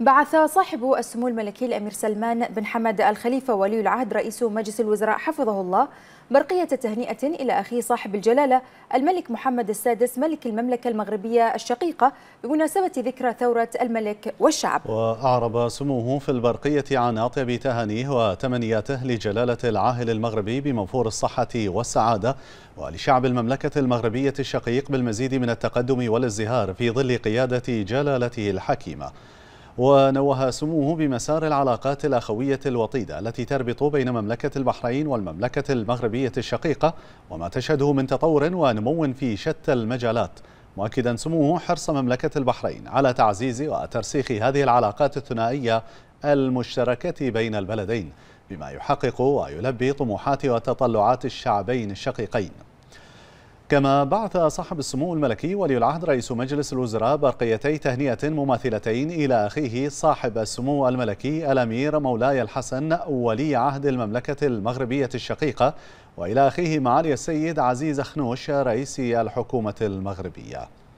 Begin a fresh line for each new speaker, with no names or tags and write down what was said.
بعث صاحب السمو الملكي الأمير سلمان بن حمد الخليفة ولي العهد رئيس مجلس الوزراء حفظه الله برقية تهنئة إلى اخي صاحب الجلالة الملك محمد السادس ملك المملكة المغربية الشقيقة بمناسبة ذكرى ثورة الملك والشعب
وأعرب سموه في البرقية عن أطيب تهانيه وتمنياته لجلالة العاهل المغربي بموفور الصحة والسعادة ولشعب المملكة المغربية الشقيق بالمزيد من التقدم والازدهار في ظل قيادة جلالته الحكيمة ونوه سموه بمسار العلاقات الأخوية الوطيدة التي تربط بين مملكة البحرين والمملكة المغربية الشقيقة وما تشهده من تطور ونمو في شتى المجالات مؤكدا سموه حرص مملكة البحرين على تعزيز وترسيخ هذه العلاقات الثنائية المشتركة بين البلدين بما يحقق ويلبي طموحات وتطلعات الشعبين الشقيقين كما بعث صاحب السمو الملكي ولي العهد رئيس مجلس الوزراء برقيتي تهنئة مماثلتين إلى أخيه صاحب السمو الملكي الأمير مولاي الحسن ولي عهد المملكة المغربية الشقيقة وإلى أخيه معالي السيد عزيز خنوش رئيس الحكومة المغربية